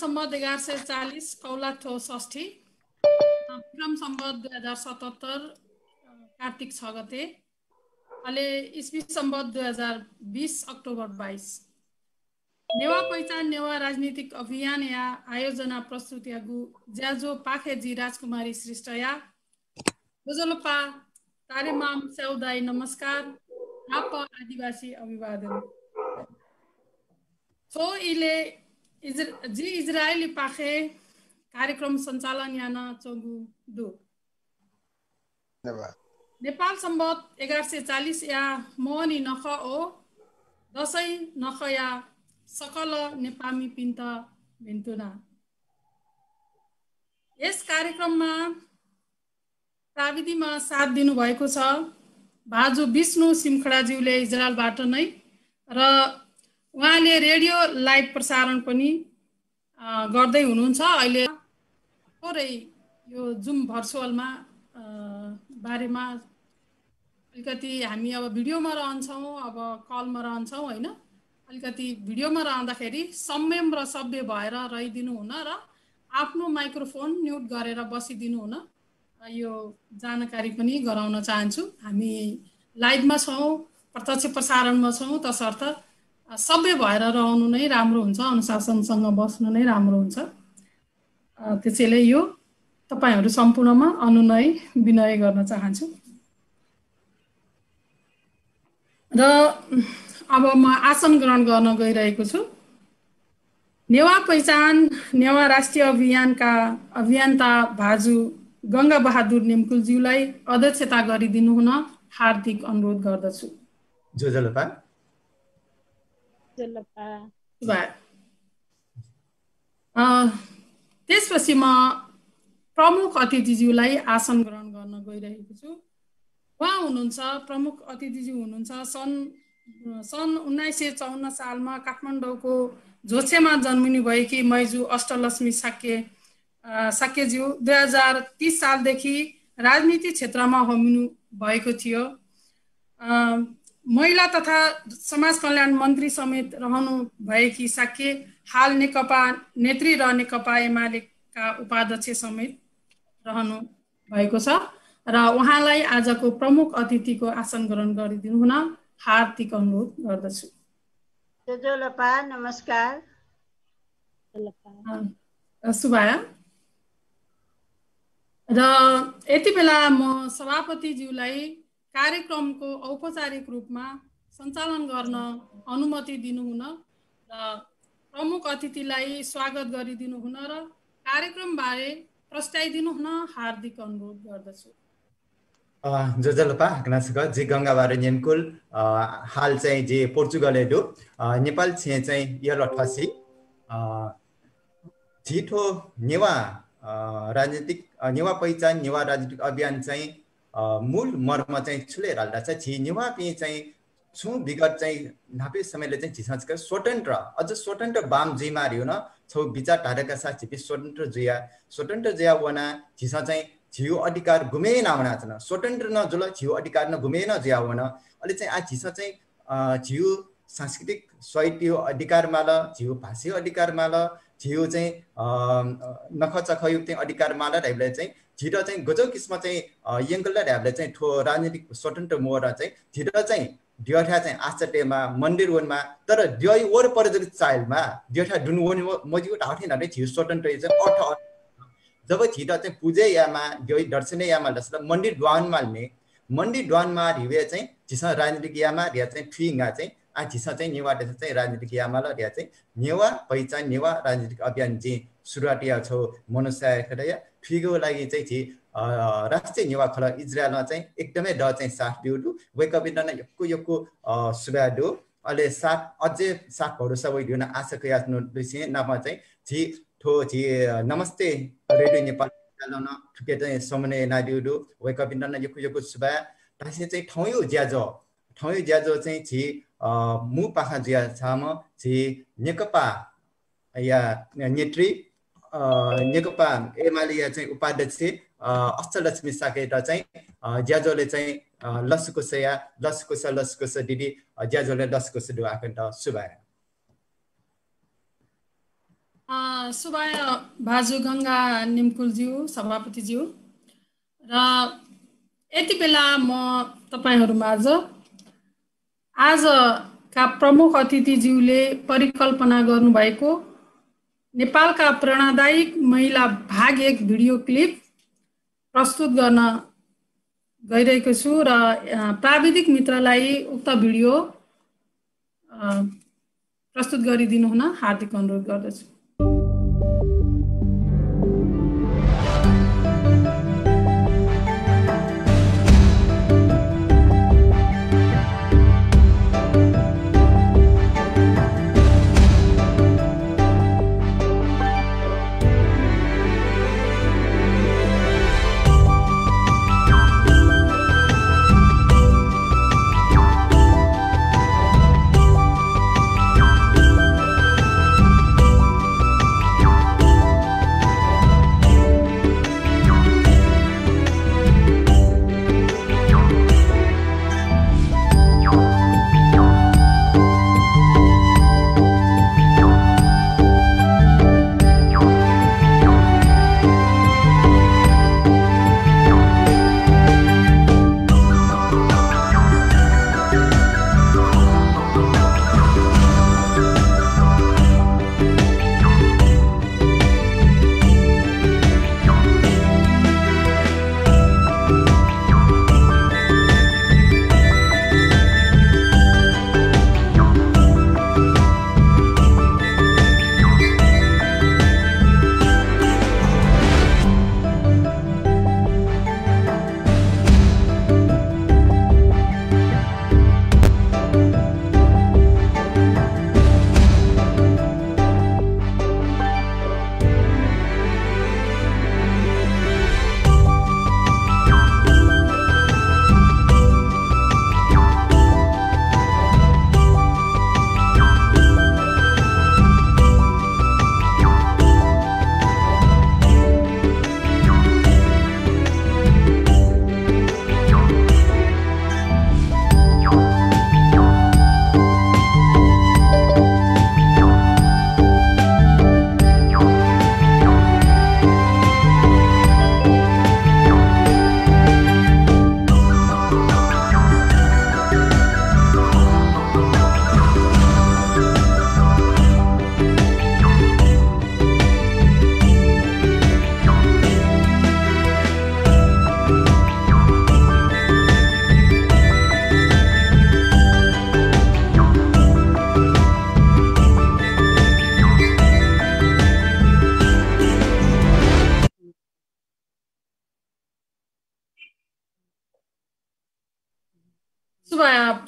सम्बत एघार सय चालिस कौलाथो षष्ठी विक्रम सम्बत दुई हजार सतहत्तर कार्तिक छ गते अहिले इस्वी सम्बत दुई हजार बिस अक्टोबर बाइस नेवा पहिचान नेवा राजनीतिक अभियान या आयोजना प्रस्तुत यागु ज्याजो पाखेजी राजकुमारी श्रेष्ठ या गोजलोपा तारेमाम स्याउदाई नमस्कार राप आदिवासी अभिवादन सो इले इज जी इजरायली पाखे कार्यक्रम सञ्चालन याना चोगु दु नेपाल सम्बत एघार सय चालिस या मोहनी नख ओ दसैँ नख या सकल नेपामी पिन्त भिन्तुना यस कार्यक्रममा प्राविधिमा साथ दिनुभएको छ बाजु विष्णु सिमखडाज्यूले इजरायलबाट नै र उहाँले रेडियो लाइभ प्रसारण पनि गर्दै हुनुहुन्छ अहिले थोरै यो जुम भर्चुअलमा बारेमा अलिकति हामी अब भिडियोमा रहन्छौँ अब कलमा रहन्छौँ होइन अलिकति भिडियोमा रहँदाखेरि संयम र सभ्य भएर रहिदिनु हुन र आफ्नो माइक्रोफोन म्युट गरेर बसिदिनु हुन यो जानकारी पनि गराउन चाहन्छु हामी लाइभमा छौँ प्रत्यक्ष प्रसारणमा छौँ तसर्थ सभ्य भएर रहनु नै राम्रो हुन्छ अनुशासनसँग बस्नु नै राम्रो हुन्छ त्यसैले यो तपाईँहरू सम्पूर्णमा अनुनय विनय गर्न चाहन्छु र अब म आसन ग्रहण गर्न गइरहेको छु नेवा पहिचान नेवा राष्ट्रिय अभियानका अभियन्ता भाजु गङ्गाबहादुर निम्कुलज्यूलाई अध्यक्षता गरिदिनु हुन हार्दिक अनुरोध गर्दछु Uh, त्यसपछि म प्रमुख अतिथिज्यूलाई आसन ग्रहण गर्न गइरहेको छु उहाँ हुनुहुन्छ प्रमुख अतिथिज्यू हुनुहुन्छ सन् सन् उन्नाइस सय चौन्न सालमा काठमाडौँको झोसेमा जन्मिनु भएकी मैजू अष्टलक्ष्मी साक्य साक्यज्यू दुई हजार तिस सालदेखि राजनीति क्षेत्रमा होमिनु भएको थियो महिला तथा समाज कल्याण मन्त्री समेत रहनु भएकी साक्य हाल नेकपा नेत्री र नेकपा एमालेका उपाध्यक्ष समेत रहनु भएको छ र उहाँलाई आजको प्रमुख अतिथिको आसन ग्रहण गरिदिनु हुन हार्दिक अनुरोध गर्दछु नमस्कार र यति बेला म सभापतिज्यूलाई कार्यक्रमको औपचारिक रूपमा सञ्चालन गर्न अनुमति दिनुहुन र प्रमुख अतिथिलाई स्वागत गरिदिनुहुन हुन र कार्यक्रमबारे प्रस्टाइदिनु हुन हार्दिक अनुरोध गर्दछु जलपा हाक्नासक जे गङ्गाबारे नेनकुल हाल चाहिँ जे पोर्चुगल एडो नेपाल छे चाहिँ यल अठासी झिठो नेवा राजनीतिक नेवा पहिचान नेवा राजनीतिक अभियान चाहिँ मूल मर्म चाहिँ छुले ठुलेराल्दा चाहिँ छिनिवा पि चाहिँ छु विगत चाहिँ नापे समयले चाहिँ झिसाँचका स्वतन्त्र अझ स्वतन्त्र बाम जिमारी न छौ विचार धारका साथ छिपी स्वतन्त्र जुया स्वतन्त्र जिया वना झिसा चाहिँ झिउ अधिकार घुमे नआउना छैन स्वतन्त्र नजुल झिउ अधिकार न घुमे जुया वना अहिले चाहिँ आ झिसा चाहिँ झिउ सांस्कृतिक शैत्य अधिकार ल झिउ भाषीय अधिकार ल झिउ चाहिँ नखचखयुक्त अधिकारमा ल हामीलाई चाहिँ तिर चाहिँ गजब किसिममा चाहिँ यङ्गलहरूले चाहिँ ठो राजनीतिक स्वतन्त्र मोहर चाहिँ तिर चाहिँ डियोठा चाहिँ आश्चर्यमा मन्दिर वनमा तर डि ओर जति चाइल्डमा डिठा डुन वन मजिको ठाउँ नै थियो स्वतन्त्र चाहिँ अर्थ जब थिट चाहिँ पुजे यामा डि दर्शन यामा दर्शन मन्दिर डुवानमा लिने मन्दिर डुवानमा हिवे चाहिँ झिस राजनीतिक यामा रिया चाहिँ फिङ्गा चाहिँ आ झिस चाहिँ नेवा चाहिँ राजनीतिक यामा ल रिया चाहिँ नेवा पहिचान नेवा राजनीतिक अभियान जे सुरुवाती छौ मनुष्य फिगोको लागि चाहिँ थिए राष्ट्रिय युवा खोला इजरायलमा चाहिँ एकदमै ड चाहिँ साथ दिउडु वेकबिन्द न यक्को यक्को सुब्याडु अहिले साथ अझै साफहरू सबै वैदियो न आशाको याच्नु दुई नाफा चाहिँ छि ठो छि नमस्ते रेडियो नेपाल न ठुके चाहिँ समन्वय नादिउडु वेकबिन्द न यक्को यक्को सुबा तासे चाहिँ ठाउँ ज्याजो ठाउँ ज्याजो चाहिँ छि मु पाखा ज्या छ छि नेकपा या नेत्री नेकपा एमाले चाहिँ उपाध्यक्ष अष्टलक्ष्मी साकेटा चाहिँ ज्याजोले चाहिँ लसकुस या लसकुस लसकुस दिदी ज्याजोले लसकुस डुवाकन्ट सुबाय सुबाय भाजु गङ्गा निम्कुलज्यू सभापतिज्यू र यति बेला म तपाईँहरू माझ आजका प्रमुख अतिथिज्यूले परिकल्पना गर्नुभएको नेपालका प्रेरणादायी महिला भाग एक भिडियो क्लिप प्रस्तुत गर्न गइरहेको छु र प्राविधिक मित्रलाई उक्त भिडियो प्रस्तुत गरिदिनु हुन हार्दिक अनुरोध गर्दछु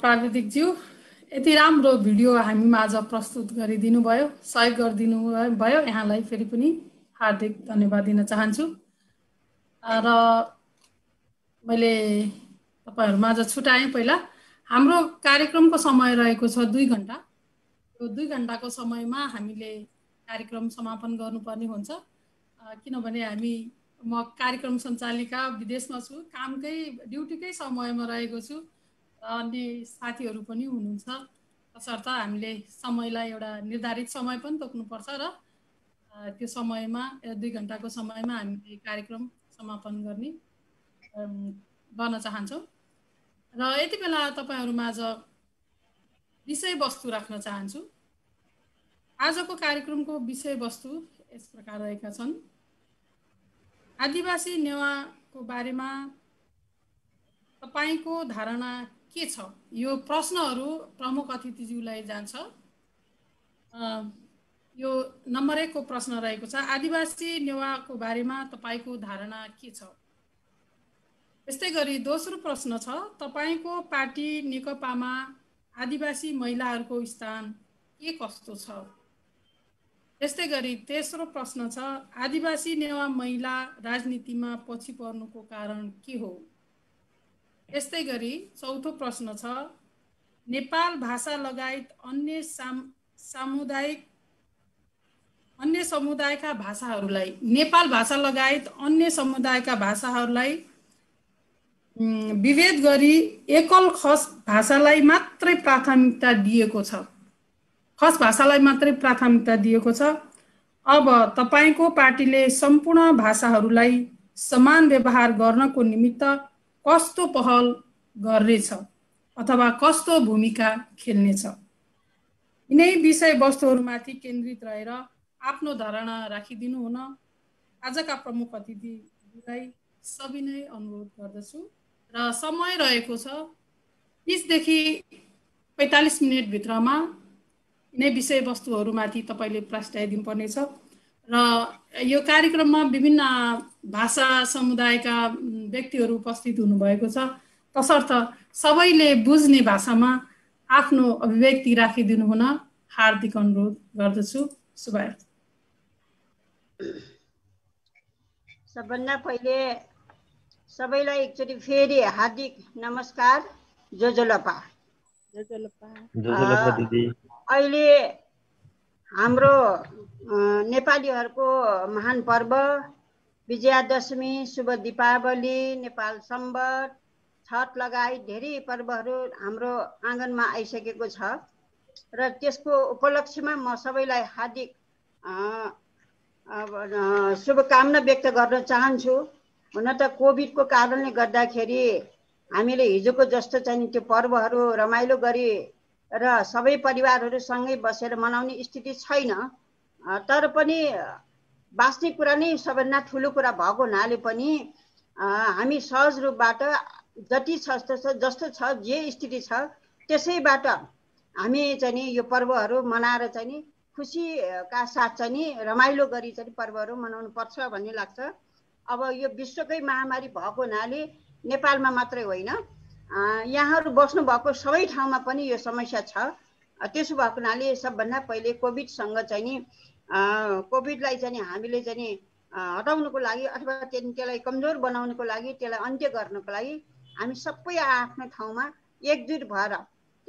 प्राविधिकज्यू यति राम्रो भिडियो हामीमा आज प्रस्तुत गरिदिनु भयो सहयोग गरिदिनु भयो यहाँलाई फेरि पनि हार्दिक धन्यवाद दिन चाहन्छु र मैले तपाईँहरूमा आज छुट्याएँ पहिला हाम्रो कार्यक्रमको समय रहेको छ दुई घन्टा यो दुई घन्टाको समयमा हामीले कार्यक्रम समापन गर्नुपर्ने हुन्छ किनभने हामी म कार्यक्रम सञ्चालिका विदेशमा छु कामकै ड्युटीकै समयमा रहेको छु अन्य साथीहरू पनि हुनुहुन्छ तसर्थ हामीले समयलाई एउटा निर्धारित समय पनि तोक्नुपर्छ र त्यो समयमा दुई घन्टाको समयमा हामीले कार्यक्रम समापन गर्ने गर्न चाहन्छौँ र यति बेला आज विषयवस्तु राख्न चाहन्छु आजको कार्यक्रमको विषयवस्तु यस प्रकार रहेका छन् आदिवासी नेवाको बारेमा तपाईँको धारणा के छ यो प्रश्नहरू प्रमुख अतिथिज्यूलाई जान्छ यो नम्बर एकको प्रश्न रहेको छ आदिवासी नेवाको बारेमा तपाईँको धारणा के छ यस्तै गरी दोस्रो प्रश्न छ तपाईँको पार्टी नेकपामा आदिवासी महिलाहरूको स्थान के कस्तो छ यस्तै गरी तेस्रो प्रश्न छ आदिवासी नेवा महिला राजनीतिमा पछि पर्नुको कारण के हो यस्तै गरी चौथो प्रश्न छ नेपाल भाषा लगायत अन्य साम सामुदायिक अन्य समुदायका भाषाहरूलाई नेपाल भाषा लगायत अन्य समुदायका भाषाहरूलाई विभेद गरी एकल खस भाषालाई मात्रै प्राथमिकता दिएको छ खस भाषालाई मात्रै प्राथमिकता दिएको छ अब तपाईँको पार्टीले सम्पूर्ण भाषाहरूलाई समान व्यवहार गर्नको निमित्त कस्तो पहल गर्नेछ अथवा कस्तो भूमिका खेल्नेछ यिनै विषयवस्तुहरूमाथि केन्द्रित रहेर आफ्नो धारणा राखिदिनु हुन आजका प्रमुख अतिथिलाई नै अनुरोध गर्दछु र समय रहेको छ तिसदेखि पैँतालिस मिनटभित्रमा यिनै विषयवस्तुहरूमाथि तपाईँले प्रास्टाइदिनु पर्नेछ र यो कार्यक्रममा विभिन्न भाषा समुदायका व्यक्तिहरू उपस्थित हुनुभएको छ तसर्थ सबैले बुझ्ने भाषामा आफ्नो अभिव्यक्ति राखिदिनु हुन हार्दिक अनुरोध गर्दछु सुभाष सबभन्दा पहिले सबैलाई एकचोटि फेरि हार्दिक नमस्कार जोजोलपा अहिले हाम्रो नेपालीहरूको महान पर्व विजयादशमी शुभ दीपावली नेपाल सम्बत छठ लगायत धेरै पर्वहरू हाम्रो आँगनमा आइसकेको छ र त्यसको उपलक्ष्यमा म सबैलाई हार्दिक शुभकामना व्यक्त गर्न चाहन्छु हुन त कोभिडको कारणले गर्दाखेरि हामीले हिजोको जस्तो चाहिँ त्यो पर्वहरू रमाइलो गरी र सबै परिवारहरूसँगै बसेर मनाउने स्थिति छैन तर पनि बाँच्ने कुरा नै सबभन्दा ठुलो कुरा भएको हुनाले पनि हामी सहज रूपबाट जति छ जस्तो जस्तो छ जे स्थिति छ त्यसैबाट हामी चाहिँ नि यो पर्वहरू मनाएर चाहिँ नि खुसीका साथ चाहिँ नि रमाइलो गरी चाहिँ पर्वहरू मनाउनु पर्छ भन्ने लाग्छ अब यो विश्वकै महामारी भएको हुनाले नेपालमा मात्रै होइन यहाँहरू बस्नुभएको सबै ठाउँमा पनि यो समस्या छ त्यसो भएको हुनाले सबभन्दा पहिले कोभिडसँग चाहिँ नि कोभिडलाई चाहिँ हामीले चाहिँ हटाउनुको लागि अथवा त्यसलाई कमजोर बनाउनुको लागि त्यसलाई अन्त्य गर्नको लागि हामी सबै आफ्नो ठाउँमा एकजुट भएर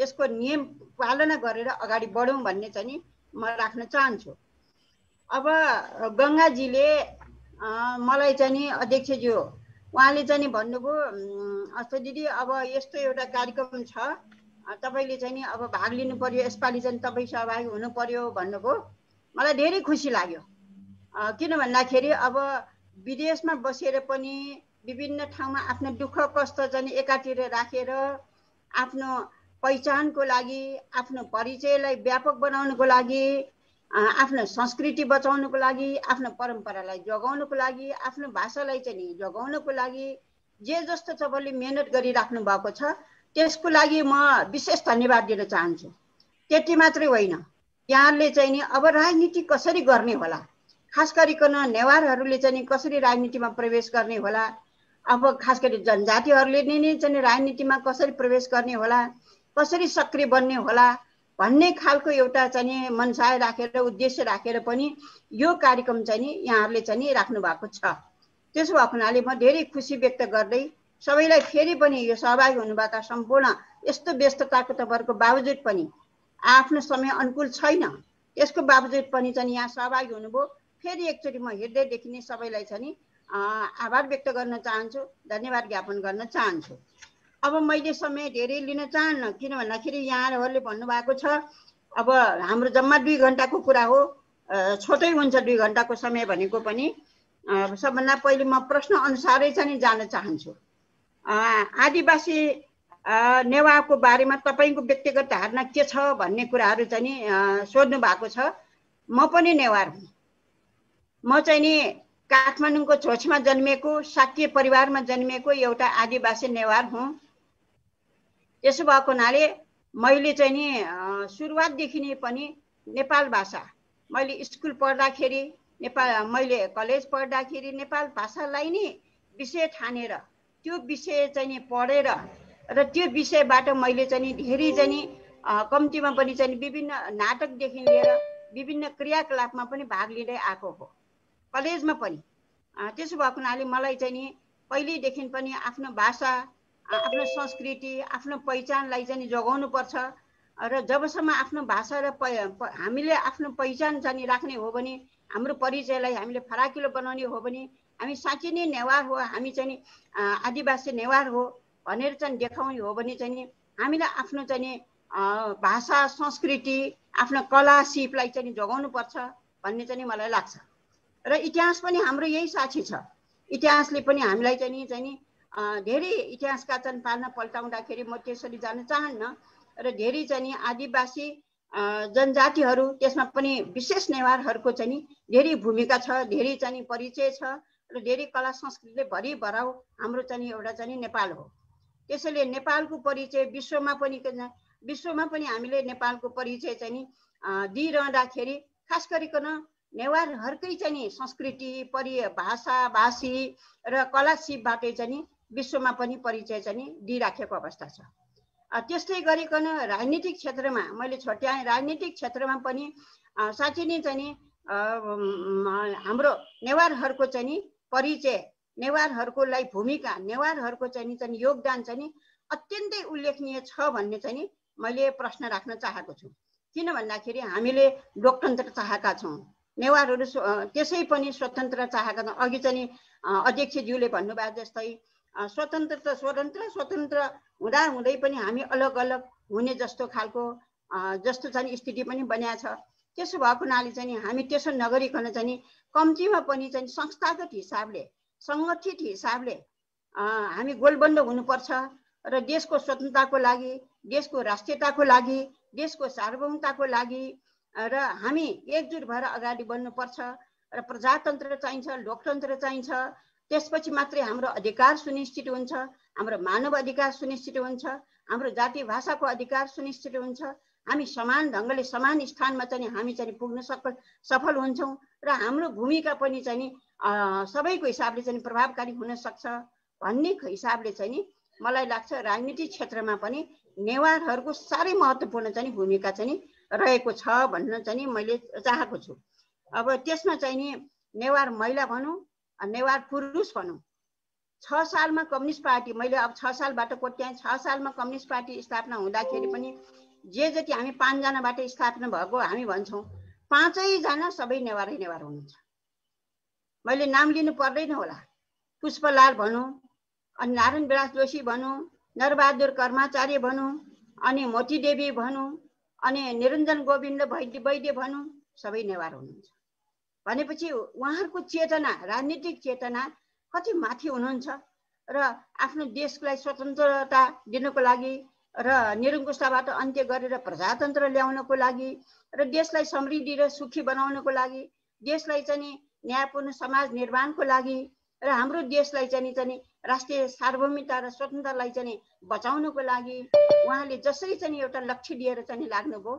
यसको नियम पालना गरेर अगाडि बढौँ भन्ने चाहिँ म राख्न चाहन्छु अब गङ्गाजीले मलाई चाहिँ नि अध्यक्षज्यू उहाँले चाहिँ नि भन्नुभयो अस्ति दिदी अब यस्तो एउटा कार्यक्रम छ तपाईँले चाहिँ नि अब भाग लिनु पर्यो यसपालि चाहिँ तपाईँ सहभागी हुनु पर्यो भन्नुभयो मलाई धेरै खुसी लाग्यो किन भन्दाखेरि अब विदेशमा बसेर पनि विभिन्न ठाउँमा आफ्नो दुःख कष्ट झन् एकातिर राखेर आफ्नो पहिचानको लागि आफ्नो परिचयलाई व्यापक बनाउनुको लागि आफ्नो संस्कृति बचाउनुको लागि आफ्नो परम्परालाई जोगाउनुको लागि आफ्नो भाषालाई चाहिँ जोगाउनुको लागि जे जस्तो तपाईँले मिहिनेत गरिराख्नु भएको छ त्यसको लागि म विशेष धन्यवाद दिन चाहन्छु त्यति मात्रै होइन त्यहाँले चाहिँ नि अब राजनीति कसरी गर्ने होला खास गरिकन नेवारहरूले चाहिँ नि कसरी राजनीतिमा प्रवेश गर्ने होला अब खास गरी जनजातिहरूले नै चाहिँ राजनीतिमा कसरी प्रवेश गर्ने होला कसरी सक्रिय बन्ने होला भन्ने खालको एउटा चाहिँ मनसाय राखेर उद्देश्य राखेर पनि यो कार्यक्रम चाहिँ नि यहाँहरूले चाहिँ नि राख्नु भएको छ त्यसो भएको हुनाले म धेरै खुसी व्यक्त गर्दै सबैलाई फेरि पनि यो सहभागी हुनुभएका सम्पूर्ण यस्तो व्यस्तताको तपाईँहरूको बावजुद पनि आफ्नो समय अनुकूल छैन त्यसको बावजुद पनि चाहिँ यहाँ सहभागी हुनुभयो फेरि एकचोटि म हृदयदेखि नै सबैलाई चाहिँ नि आभार व्यक्त गर्न चाहन्छु धन्यवाद ज्ञापन गर्न चाहन्छु अब मैले समय धेरै लिन चाहन्न किन भन्दाखेरि यहाँहरूले भन्नुभएको छ अब हाम्रो जम्मा दुई घन्टाको कुरा हो छोटै हुन्छ दुई घन्टाको समय भनेको पनि सबभन्दा पहिले म प्रश्न अनुसारै चाहिँ जान चाहन्छु आदिवासी नेवाको बारेमा तपाईँको व्यक्तिगत धारणा के छ भन्ने कुराहरू चाहिँ नि सोध्नु भएको छ म पनि नेवार हुँ म चाहिँ नि काठमाडौँको छोछमा जन्मिएको शाक्य परिवारमा जन्मिएको एउटा आदिवासी नेवार हुँ त्यसो भएको हुनाले मैले चाहिँ नि सुरुवातदेखि नै पनि नेपाल भाषा मैले स्कुल पढ्दाखेरि नेपाल मैले कलेज पढ्दाखेरि नेपाल भाषालाई नै विषय ठानेर त्यो विषय चाहिँ नि पढेर र त्यो विषयबाट मैले चाहिँ धेरै चाहिँ कम्तीमा पनि चाहिँ विभिन्न नाटकदेखि लिएर विभिन्न क्रियाकलापमा पनि भाग लिँदै आएको हो कलेजमा पनि त्यसो भएको हुनाले मलाई चाहिँ नि पहिल्यैदेखि पनि आफ्नो भाषा आफ्नो संस्कृति आफ्नो पहिचानलाई चाहिँ पर्छ र जबसम्म आफ्नो भाषा र हामीले आफ्नो पहिचान चाहिँ राख्ने हो भने हाम्रो परिचयलाई हामीले फराकिलो बनाउने हो भने हामी साँच्ची नै नेवार हो हामी चाहिँ आदिवासी नेवार हो भनेर चाहिँ देखाउने हो भने चाहिँ नि हामीलाई आफ्नो चाहिँ नि भाषा संस्कृति आफ्नो कला सिपलाई चाहिँ जोगाउनुपर्छ भन्ने चाहिँ मलाई लाग्छ र इतिहास पनि हाम्रो यही साक्षी छ इतिहासले पनि हामीलाई चाहिँ नि चाहिँ नि धेरै इतिहासका चाहिँ पाना पल्टाउँदाखेरि म त्यसरी जान चाहन्न र धेरै चाहिँ नि आदिवासी जनजातिहरू त्यसमा पनि विशेष नेवारहरूको चाहिँ नि धेरै भूमिका छ धेरै चाहिँ परिचय छ र धेरै कला संस्कृतिले भरिभराउ हाम्रो चाहिँ एउटा चाहिँ नेपाल हो त्यसैले नेपालको परिचय विश्वमा पनि विश्वमा पनि हामीले नेपालको परिचय चाहिँ नि दिइरहँदाखेरि खास गरिकन नेवारहरूकै चाहिँ नि संस्कृति परि भाषा भाषी र कला सिपबाटै चाहिँ नि विश्वमा पनि परिचय चाहिँ नि दिइराखेको अवस्था छ त्यस्तै गरिकन राजनीतिक क्षेत्रमा मैले छोट्याएँ राजनीतिक क्षेत्रमा पनि साँच्ची नै चाहिँ नि हाम्रो नेवारहरूको चाहिँ नि परिचय लागि भूमिका नेवारहरूको चाहिँ नि योगदान चाहिँ नि अत्यन्तै उल्लेखनीय छ भन्ने चाहिँ नि मैले प्रश्न राख्न चाहेको छु किन भन्दाखेरि हामीले लोकतन्त्र चाहेका छौँ नेवारहरू त्यसै पनि स्वतन्त्र चाहेका छौँ अघि चाहिँ अध्यक्षज्यूले भन्नुभयो जस्तै स्वतन्त्र त स्वतन्त्र स्वतन्त्र हुँदा हुँदै पनि हामी अलग अलग हुने जस्तो खालको जस्तो चाहिँ स्थिति पनि बनाएको छ त्यसो भएको हुनाले चाहिँ हामी त्यसो नगरिकन चाहिँ कम्तीमा पनि चाहिँ संस्थागत हिसाबले सङ्गठित हिसाबले हामी गोलबन्द हुनुपर्छ र देशको स्वतन्त्रताको लागि देशको राष्ट्रियताको लागि देशको सार्वभौमताको लागि र हामी एकजुट भएर अगाडि बढ्नुपर्छ र प्रजातन्त्र चाहिन्छ लोकतन्त्र चाहिन्छ त्यसपछि मात्रै हाम्रो अधिकार सुनिश्चित हुन्छ हाम्रो मानव अधिकार सुनिश्चित हुन्छ हाम्रो जाति भाषाको अधिकार सुनिश्चित हुन्छ हामी समान ढङ्गले समान स्थानमा चाहिँ हामी चाहिँ पुग्न सफल सफल हुन्छौँ र हाम्रो भूमिका पनि चाहिँ सबैको हिसाबले चाहिँ प्रभावकारी हुन सक्छ भन्ने हिसाबले चाहिँ नि मलाई लाग्छ राजनीतिक क्षेत्रमा पनि नेवारहरूको साह्रै महत्त्वपूर्ण चाहिँ भूमिका चाहिँ रहेको छ भन्न चाहिँ मैले चाहेको छु अब त्यसमा चाहिँ नि नेवार महिला भनौँ नेवार पुरुष भनौँ छ सालमा कम्युनिस्ट पार्टी मैले अब छ सालबाट कोट्याएँ छ सालमा कम्युनिस्ट पार्टी स्थापना हुँदाखेरि पनि जे जति हामी पाँचजनाबाट स्थापना भएको हामी भन्छौँ पाँचैजना सबै नेवारै नेवार हुनुहुन्छ मैले नाम लिनु पर्दैन होला पुष्पलाल भनौँ अनि नारायण विलास जोशी भनौँ नरबहादुर कर्माचार्य भनौँ अनि मोतीदेवी भनौँ अनि निरञ्जन गोविन्द वैद्य वैद्य भनौँ सबै नेवार हुनुहुन्छ भनेपछि उहाँहरूको चेतना राजनीतिक चेतना कति माथि हुनुहुन्छ र आफ्नो देशलाई स्वतन्त्रता दिनको लागि र निरङ्कुशताबाट अन्त्य गरेर प्रजातन्त्र ल्याउनको लागि र देशलाई समृद्धि र सुखी बनाउनको लागि देशलाई चाहिँ न्यायपूर्ण समाज निर्माणको लागि र हाम्रो देशलाई चाहिँ चाहिँ राष्ट्रिय सार्वभौमिकता र स्वतन्त्रलाई चाहिँ बचाउनको लागि उहाँले जसरी चाहिँ एउटा लक्ष्य लिएर चाहिँ लाग्नुभयो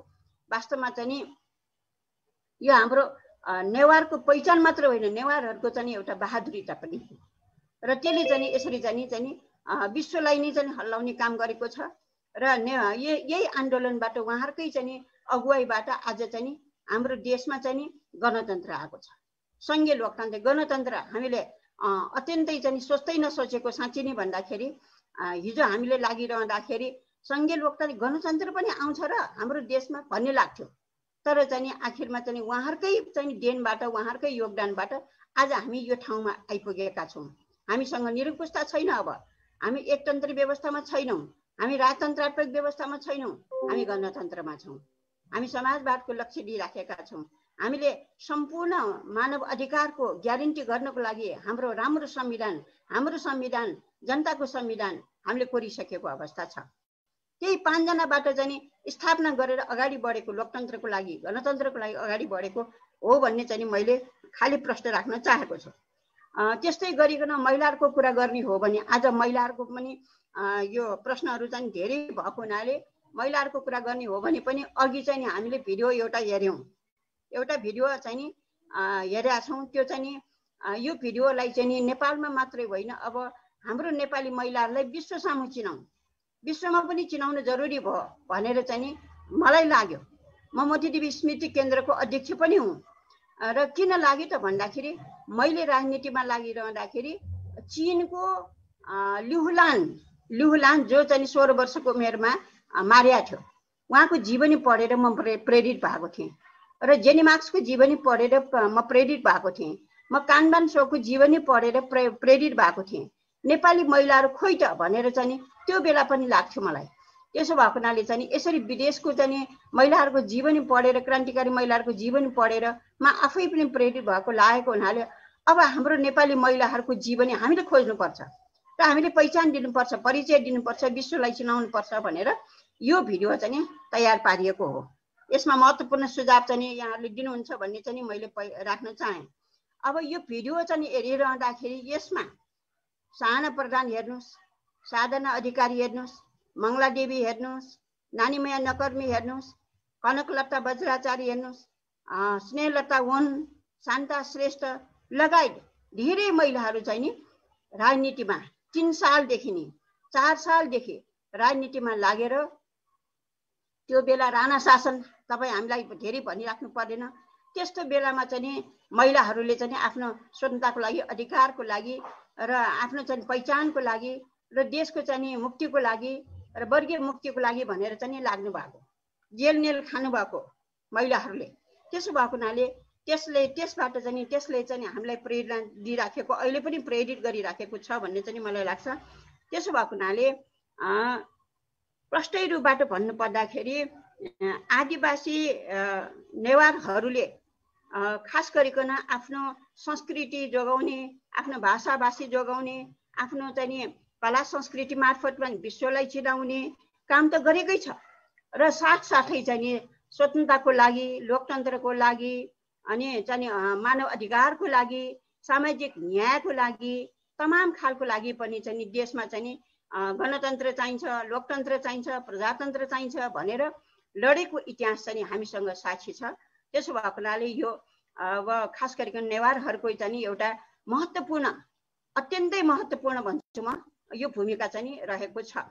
वास्तवमा चाहिँ यो हाम्रो नेवारको पहिचान मात्र होइन नेवारहरूको चाहिँ एउटा बहादुरीता पनि हो र त्यसले चाहिँ यसरी चाहिँ चाहिँ विश्वलाई नै चाहिँ हल्लाउने काम गरेको छ र ने यही आन्दोलनबाट उहाँहरूकै चाहिँ अगुवाईबाट आज चाहिँ हाम्रो देशमा चाहिँ गणतन्त्र आएको छ सङ्घीय लोकतान्त्रिक गणतन्त्र हामीले अत्यन्तै चाहिँ सोच्दै नसोचेको साँच्ची नै भन्दाखेरि हिजो हामीले लागिरहँदाखेरि सङ्घीय लोकतान्त्रिक गणतन्त्र पनि आउँछ र हाम्रो देशमा भन्ने लाग्थ्यो तर चाहिँ आखिरमा चाहिँ उहाँहरूकै चाहिँ देनबाट उहाँहरूकै योगदानबाट आज हामी यो ठाउँमा आइपुगेका छौँ हामीसँग निरङ्कुशता छैन अब हामी एकतन्त्र व्यवस्थामा छैनौँ हामी राजतन्त्रात्मक व्यवस्थामा छैनौँ हामी गणतन्त्रमा छौँ हामी समाजवादको लक्ष्य लिइराखेका छौँ हामीले सम्पूर्ण मानव अधिकारको ग्यारेन्टी गर्नको लागि हाम्रो राम्रो संविधान हाम्रो संविधान जनताको संविधान हामीले कोरिसकेको अवस्था छ त्यही पाँचजनाबाट चाहिँ स्थापना गरेर अगाडि बढेको लोकतन्त्रको लागि गणतन्त्रको लागि अगाडि बढेको हो भन्ने चाहिँ मैले खालि प्रश्न राख्न चाहेको छु त्यस्तै गरिकन महिलाहरूको कुरा गर्ने हो भने आज महिलाहरूको पनि यो प्रश्नहरू चाहिँ धेरै भएको हुनाले महिलाहरूको कुरा गर्ने हो भने पनि अघि चाहिँ हामीले भिडियो एउटा हेऱ्यौँ एउटा भिडियो चाहिँ नि हेरेका छौँ त्यो चाहिँ नि यो भिडियोलाई चाहिँ नि नेपालमा मात्रै होइन अब हाम्रो नेपाली महिलाहरूलाई विश्व सामु चिनाउँ विश्वमा पनि चिनाउनु जरुरी भयो भनेर चाहिँ नि मलाई लाग्यो म मोतीदेवी स्मृति केन्द्रको अध्यक्ष पनि हुँ र किन लाग्यो त भन्दाखेरि मैले राजनीतिमा लागिरहँदाखेरि चिनको लिहुलान लिहुलान जो चाहिँ सोह्र वर्षको उमेरमा मारिया थियो उहाँको जीवनी पढेर म प्रेरित भएको थिएँ र जेनी मार्क्सको जीवनी पढेर म प्रेरित भएको थिएँ म कानबान सोको जीवनी पढेर प्रे प्रेरित भएको थिएँ नेपाली महिलाहरू खोइ त भनेर चाहिँ त्यो बेला पनि लाग्थ्यो मलाई त्यसो भएको हुनाले चाहिँ यसरी विदेशको चाहिँ महिलाहरूको जीवनी पढेर क्रान्तिकारी महिलाहरूको जीवनी पढेर म आफै पनि प्रेरित भएको लागेको हुनाले अब हाम्रो नेपाली महिलाहरूको जीवनी हामीले खोज्नुपर्छ र हामीले पहिचान दिनुपर्छ परिचय दिनुपर्छ विश्वलाई चिनाउनुपर्छ भनेर यो भिडियो चाहिँ तयार पारिएको हो यसमा महत्त्वपूर्ण सुझाव चाहिँ यहाँहरूले दिनुहुन्छ भन्ने चाहिँ मैले राख्न चाहेँ अब यो भिडियो चाहिँ हेरिरहँदाखेरि यसमा साहना प्रधान हेर्नुहोस् साधना अधिकारी हेर्नुहोस् मङ्गला देवी हेर्नुहोस् नानीमाया नकर्मी हेर्नुहोस् कनकलता वज्राचार्य हेर्नुहोस् स्नेहलता वन शान्ता श्रेष्ठ लगायत धेरै महिलाहरू चाहिँ नि राजनीतिमा तिन सालदेखि नि चार सालदेखि राजनीतिमा लागेर त्यो बेला राणा शासन तपाईँ हामीलाई धेरै भनिराख्नु परेन त्यस्तो बेलामा चाहिँ नि महिलाहरूले चाहिँ आफ्नो स्वतन्त्रताको लागि अधिकारको लागि र आफ्नो चाहिँ पहिचानको लागि र देशको चाहिँ मुक्तिको लागि र वर्गीय मुक्तिको लागि भनेर चाहिँ लाग्नु भएको जेलनेल खानुभएको महिलाहरूले त्यसो भएको हुनाले त्यसले त्यसबाट चाहिँ त्यसले चाहिँ हामीलाई प्रेरणा दिइराखेको अहिले पनि प्रेरित गरिराखेको छ भन्ने चाहिँ मलाई लाग्छ त्यसो भएको हुनाले प्रष्टै रूपबाट भन्नु पर्दाखेरि आदिवासी नेवारहरूले खास गरिकन आफ्नो संस्कृति जोगाउने आफ्नो भाषा भाषाभाषी जोगाउने आफ्नो चाहिँ कला संस्कृति मार्फत पनि विश्वलाई चिनाउने काम त गरेकै छ र साथसाथै चाहिँ स्वतन्त्रताको लागि लोकतन्त्रको लागि अनि चाहिँ मानव अधिकारको लागि सामाजिक न्यायको लागि तमाम खालको लागि पनि चाहिँ देशमा चाहिँ नि गणतन्त्र चाहिन्छ लोकतन्त्र चाहिन्छ प्रजातन्त्र चाहिन्छ भनेर लडेको इतिहास चाहिँ हामीसँग साक्षी छ त्यसो भएको हुनाले यो अब खास गरिकन नेवारहरूको चाहिँ एउटा महत्त्वपूर्ण अत्यन्तै महत्त्वपूर्ण भन्छु म यो भूमिका चाहिँ रहेको छ